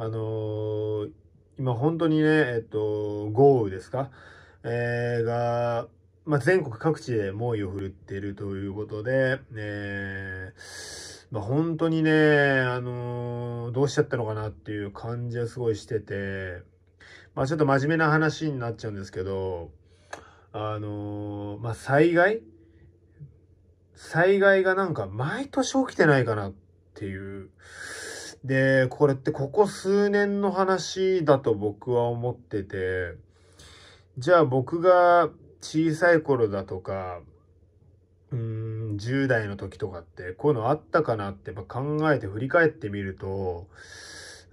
あのー、今本当にね、えっと、豪雨ですか、えー、が、まあ、全国各地で猛威を振るっているということで、えー、まあ、本当にね、あのー、どうしちゃったのかなっていう感じはすごいしてて、まあ、ちょっと真面目な話になっちゃうんですけど、あのー、まあ、災害災害がなんか毎年起きてないかなっていう、で、これってここ数年の話だと僕は思ってて、じゃあ僕が小さい頃だとか、うーん、10代の時とかってこういうのあったかなってやっぱ考えて振り返ってみると、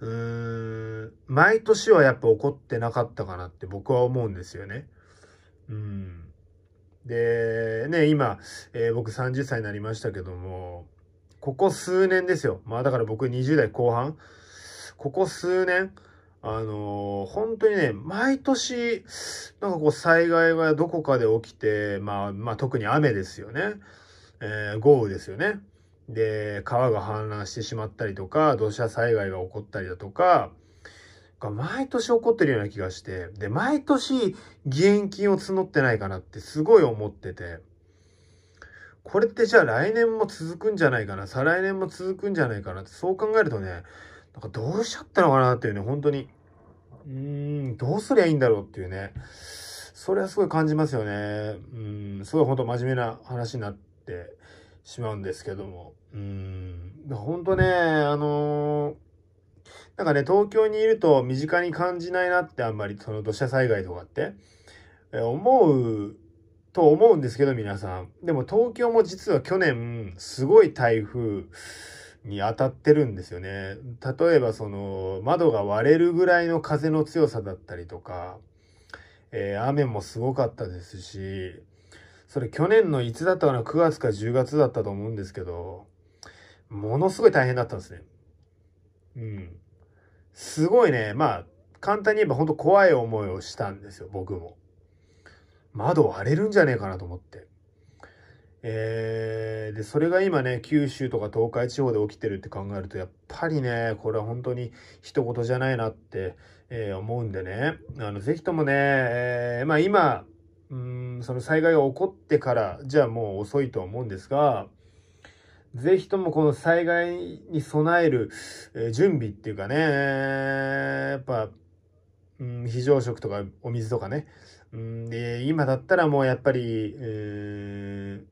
うーん、毎年はやっぱ怒ってなかったかなって僕は思うんですよね。うん。で、ね、今、えー、僕30歳になりましたけども、ここ数年ですよ。まあだから僕20代後半、ここ数年、あのー、本当にね、毎年、なんかこう災害はどこかで起きて、まあ、まあ特に雨ですよね。えー、豪雨ですよね。で、川が氾濫してしまったりとか、土砂災害が起こったりだとか、が毎年起こってるような気がして、で、毎年義援金を募ってないかなってすごい思ってて、これってじゃあ来年も続くんじゃないかな、再来年も続くんじゃないかなって、そう考えるとね、なんかどうしちゃったのかなっていうね、本当に。うーん、どうすりゃいいんだろうっていうね。それはすごい感じますよね。うん、すごい本当真面目な話になってしまうんですけども。うん、本当ね、あのー、なんかね、東京にいると身近に感じないなってあんまりその土砂災害とかって、え思うと思うんですけど、皆さん。でも東京も実は去年、すごい台風に当たってるんですよね。例えばその、窓が割れるぐらいの風の強さだったりとか、えー、雨もすごかったですし、それ去年のいつだったかな、9月か10月だったと思うんですけど、ものすごい大変だったんですね。うん。すごいね、まあ、簡単に言えば本当怖い思いをしたんですよ、僕も。窓割れるんじゃねえかなと思って。えー、で、それが今ね、九州とか東海地方で起きてるって考えると、やっぱりね、これは本当に一言じゃないなって、えー、思うんでね、あの、ぜひともね、えー、まあ今、うん、その災害が起こってから、じゃあもう遅いと思うんですが、ぜひともこの災害に備える、え準備っていうかね、やっぱ、うん、非常食とかお水とかね、うんで、今だったらもうやっぱり、えー、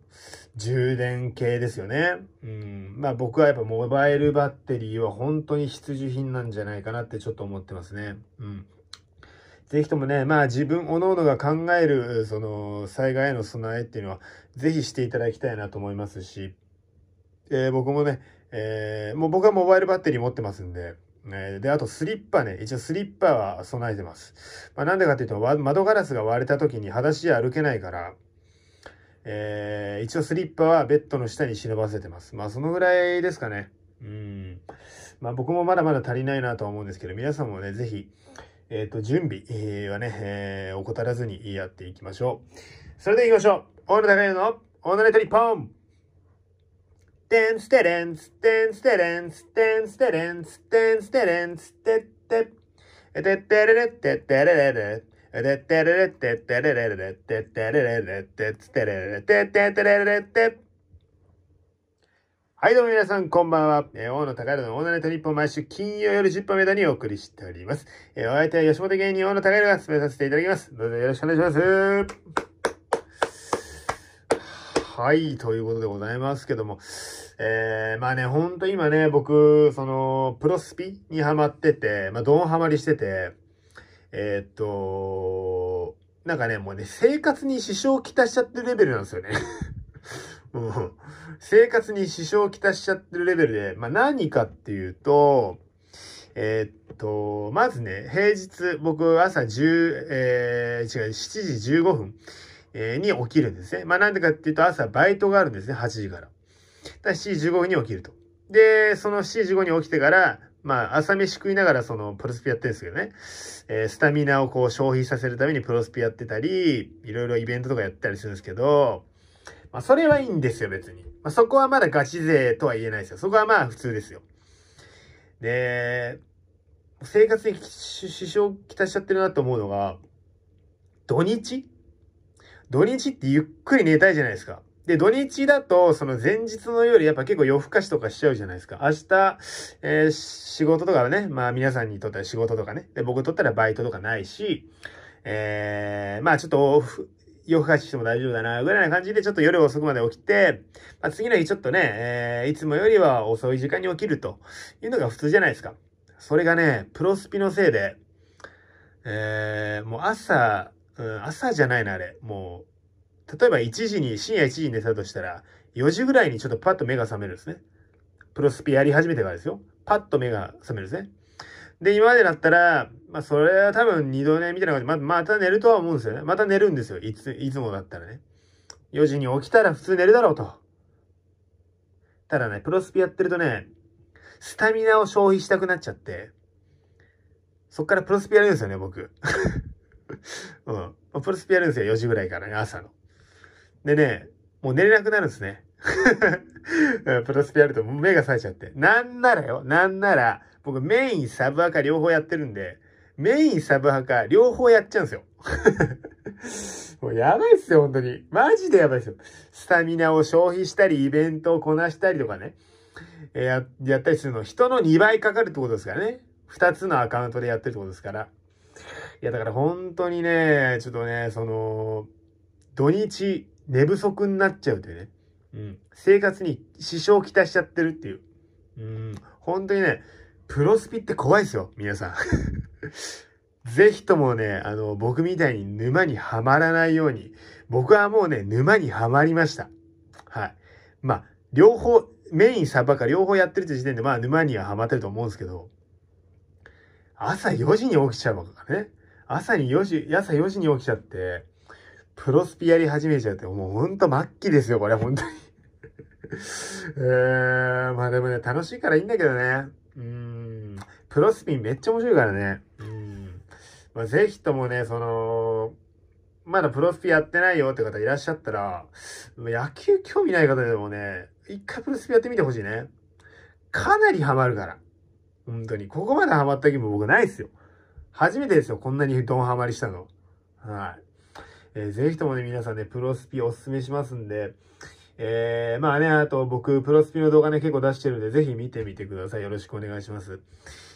充電系ですよね。うん。まあ僕はやっぱモバイルバッテリーは本当に必需品なんじゃないかなってちょっと思ってますね。うん。ぜひともね、まあ自分、おのおのが考える、その、災害への備えっていうのは、ぜひしていただきたいなと思いますし、えー、僕もね、えー、もう僕はモバイルバッテリー持ってますんで、えで、あとスリッパね、一応スリッパは備えてます。まあ、なんでかっていうと、窓ガラスが割れた時に裸足じゃ歩けないから、えー、一応スリッパはベッドの下に忍ばせてます。まあ、そのぐらいですかね。うん。まあ、僕もまだまだ足りないなとは思うんですけど、皆さんもね、ぜひ、えっ、ー、と、準備はね、えー、怠らずにやっていきましょう。それでは行きましょう。大野高いの、オーナイトリッポンテンステレンツ、テンステレンツ、テンステレンツ、テンステレンツ、テッテッ、テッテレレッテッテレレレ、テッテレレッテッテレレレ、テッテレレレッテッテレレテテテはいどうも皆さん、こんばんは。えー、大野高弘のオーナネット日本毎週金曜夜10分目にお送りしております。えー、お相手は吉本芸人大野高弘が進めさせていただきます。どうぞよろしくお願いします。はい、ということでございますけども、えー、まあね、ほんと今ね、僕、その、プロスピにハマってて、まあ、ドンハマりしてて、えー、っと、なんかね、もうね、生活に支障をきたしちゃってるレベルなんですよね。もう、生活に支障をきたしちゃってるレベルで、まあ何かっていうと、えー、っと、まずね、平日、僕朝10、えー、違う、7時15分に起きるんですね。まあなんでかっていうと朝バイトがあるんですね、8時から。だ7時15に起きると。で、その7時15に起きてから、まあ朝飯食いながらそのプロスピやってるんですけどね、えー、スタミナをこう消費させるためにプロスピやってたり、いろいろイベントとかやったりするんですけど、まあそれはいいんですよ別に。まあそこはまだガチ勢とは言えないですよ。そこはまあ普通ですよ。で、生活に支障をきたしちゃってるなと思うのが、土日土日ってゆっくり寝たいじゃないですか。で、土日だと、その前日の夜、やっぱ結構夜更かしとかしちゃうじゃないですか。明日、えー、仕事とかはね、まあ皆さんにとったら仕事とかね。で、僕とったらバイトとかないし、えー、まあちょっと、夜更かししても大丈夫だな、ぐらいな感じで、ちょっと夜遅くまで起きて、まあ、次の日ちょっとね、えー、いつもよりは遅い時間に起きるというのが普通じゃないですか。それがね、プロスピのせいで、えー、もう朝、うん、朝じゃないな、あれ。もう、例えば1時に、深夜1時に寝たとしたら、4時ぐらいにちょっとパッと目が覚めるんですね。プロスピやり始めてからですよ。パッと目が覚めるんですね。で、今までだったら、まあ、それは多分二度寝みたいな感じで、ま、また寝るとは思うんですよね。また寝るんですよ。いつ、いつもだったらね。4時に起きたら普通寝るだろうと。ただね、プロスピやってるとね、スタミナを消費したくなっちゃって、そっからプロスピやるんですよね、僕。うん。まあ、プロスピやるんですよ、4時ぐらいからね、朝の。でね、もう寝れなくなるんですね。プロスピやると目が冴えちゃって。なんならよ、なんなら、僕メイン、サブ赤両方やってるんで、メイン、サブ赤両方やっちゃうんですよ。もうやばいっすよ、本当に。マジでやばいっすよ。スタミナを消費したり、イベントをこなしたりとかね。えー、やったりするの、人の2倍かかるってことですからね。2つのアカウントでやってるってことですから。いや、だから本当にね、ちょっとね、その、土日、寝不足になっちゃうというね。うん。生活に支障をきたしちゃってるっていう。うん。本当にね、プロスピって怖いですよ、皆さん。ぜひともね、あの、僕みたいに沼にはまらないように、僕はもうね、沼にはまりました。はい。まあ、両方、メインサバか両方やってるって時点で、まあ、沼にはハマってると思うんですけど、朝4時に起きちゃうわけだね。朝に4時、朝4時に起きちゃって、プロスピやり始めちゃって、もうほんと末期ですよ、これ、本当に えー、まあでもね、楽しいからいいんだけどね。うん。プロスピめっちゃ面白いからね。うん。まあぜひともね、その、まだプロスピやってないよって方いらっしゃったら、野球興味ない方でもね、一回プロスピやってみてほしいね。かなりハマるから。本当に。ここまでハマった気も僕ないですよ。初めてですよ、こんなにドンハマりしたの。はい。えー、ぜひともね、皆さんね、プロスピおすすめしますんで、えー、まあね、あと僕、プロスピの動画ね、結構出してるんで、ぜひ見てみてください。よろしくお願いします。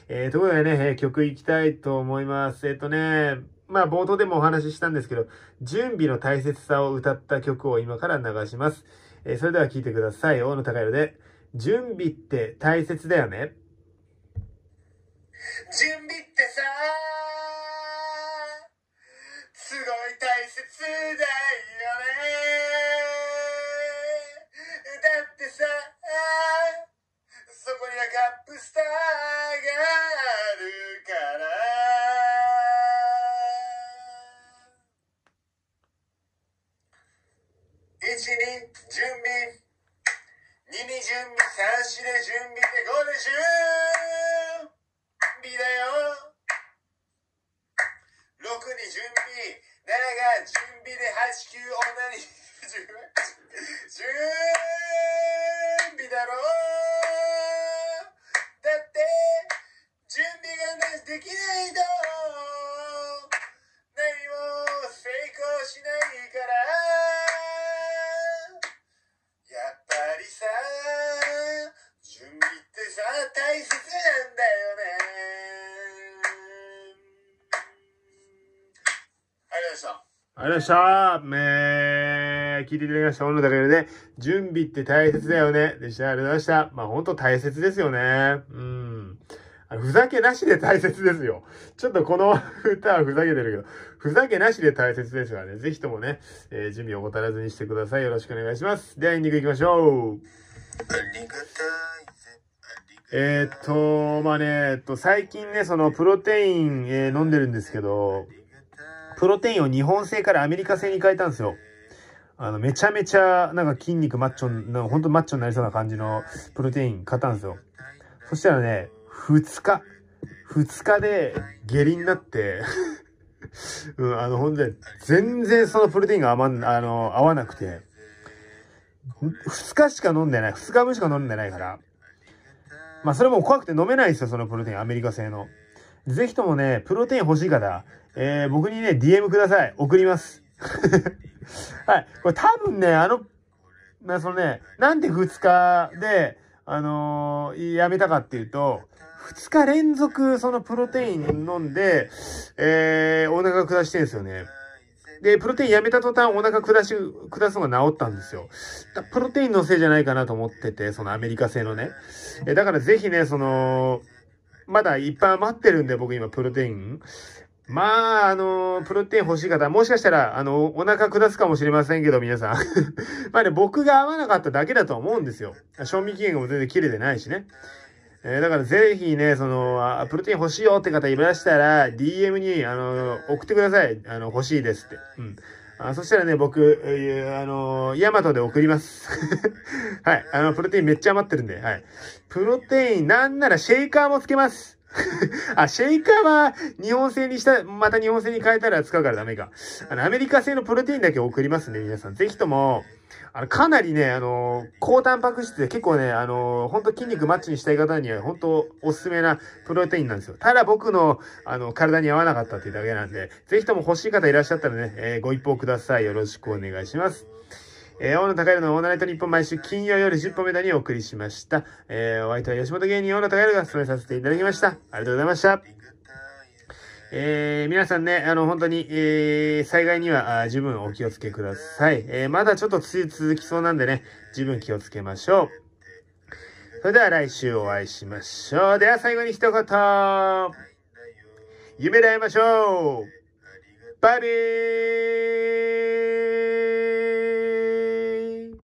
えー、ところでね、え曲いきたいと思います。えっ、ー、とね、まあ冒頭でもお話ししたんですけど、準備の大切さを歌った曲を今から流します。えー、それでは聴いてください。大野隆弘で、準備って大切だよね。準備すごい大切だよね特に準備誰が準備で89女に準備だろだって準備がないできないだありがとうございました。ー、聞いていただきました。小だけでね。準備って大切だよね。でした。ありがとうございました。まあ本当大切ですよね。うん。ふざけなしで大切ですよ。ちょっとこの歌はふざけてるけど、ふざけなしで大切ですからね。ぜひともね、えー、準備を怠らずにしてください。よろしくお願いします。では、エンディング行きましょう。ありがたい。えっと、まあね、えっと、最近ね、そのプロテイン、えー、飲んでるんですけど、プロテインを日本製からアメリカ製に変えたんですよ。あの、めちゃめちゃ、なんか筋肉マッチョ、なんかほんとマッチョになりそうな感じのプロテイン買ったんですよ。そしたらね、2日、2日で下痢になって うん、あの、ほんで、全然そのプロテインが余ん、あの、合わなくて、2日しか飲んでない、2日分しか飲んでないから、まあそれも怖くて飲めないですよ、そのプロテイン、アメリカ製の。ぜひともね、プロテイン欲しい方、えー、僕にね、DM ください。送ります。はい。これ多分ね、あの、まあ、そのね、なんで2日で、あのー、やめたかっていうと、2日連続そのプロテイン飲んで、えー、お腹下してるんですよね。で、プロテインやめた途端お腹下し、下すのが治ったんですよ。プロテインのせいじゃないかなと思ってて、そのアメリカ製のね。えだからぜひね、その、まだいっぱい余ってるんで、僕今、プロテイン。まあ、あの、プロテイン欲しい方、もしかしたら、あの、お腹下すかもしれませんけど、皆さん。まあね、僕が合わなかっただけだと思うんですよ。賞味期限が全然切れてないしね。えー、だからぜひね、その、プロテイン欲しいよって方いらしたら、DM に、あの、送ってください。あの、欲しいですって。うん。あそしたらね、僕、あのー、ヤマトで送ります。はい。あの、プロテインめっちゃ余ってるんで、はい。プロテイン、なんならシェイカーもつけます。あ、シェイカーは日本製にした、また日本製に変えたら使うからダメか。あの、アメリカ製のプロテインだけ送りますん、ね、で、皆さん。ぜひとも、あの、かなりね、あの、高タンパク質で結構ね、あの、本当筋肉マッチにしたい方には本当おすすめなプロテインなんですよ。ただ僕の、あの、体に合わなかったっていうだけなんで、ぜひとも欲しい方いらっしゃったらね、えー、ご一報ください。よろしくお願いします。えー、大野高弘のオーナライト日本毎週金曜夜10本目だにお送りしました。えー、お相手は吉本芸人大野高弘が務めさせていただきました。ありがとうございました。えー、皆さんね、あの、本当に、えー、災害には十分お気をつけください。えー、まだちょっと続きそうなんでね、十分気をつけましょう。それでは来週お会いしましょう。では最後に一言。夢で会いましょうバイビー